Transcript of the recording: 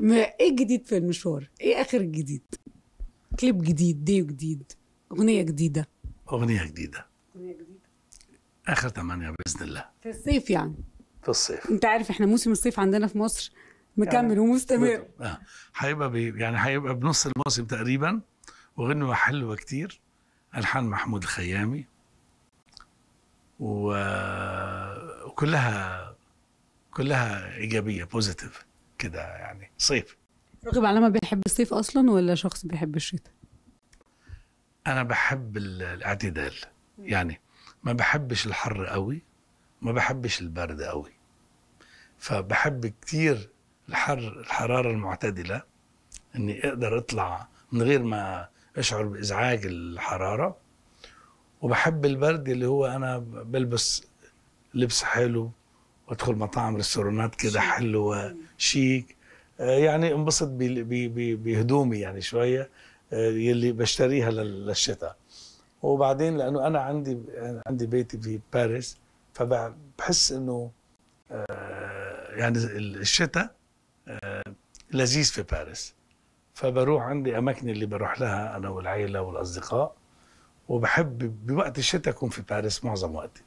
ما ايه الجديد في المشوار؟ ايه اخر الجديد؟ كليب جديد، ديو جديد، اغنيه جديده اغنيه جديده اغنيه جديده اخر ثمانيه باذن الله في الصيف يعني في الصيف انت عارف احنا موسم الصيف عندنا في مصر مكمل يعني ومستمر اه هيبقى بي... يعني هيبقى بنص الموسم تقريبا وغنوة حلوة كتير ألحان محمود الخيامي و... وكلها كلها إيجابية بوزيتيف كده يعني صيف راغب علامه بيحب الصيف اصلا ولا شخص بيحب الشتاء انا بحب الاعتدال يعني ما بحبش الحر قوي ما بحبش البرد قوي فبحب كتير الحر الحراره المعتدله اني اقدر اطلع من غير ما اشعر بازعاج الحراره وبحب البرد اللي هو انا بلبس لبس حلو وادخل مطاعم ريستورانات كده حلوه شيك آه، يعني انبسط بهدومي يعني شويه آه، يلي بشتريها للشتاء وبعدين لانه انا عندي عندي بيتي في باريس فبحس انه آه، يعني الشتاء لذيذ في باريس فبروح عندي اماكن اللي بروح لها انا والعيله والاصدقاء وبحب بوقت الشتاء اكون في باريس معظم وقتي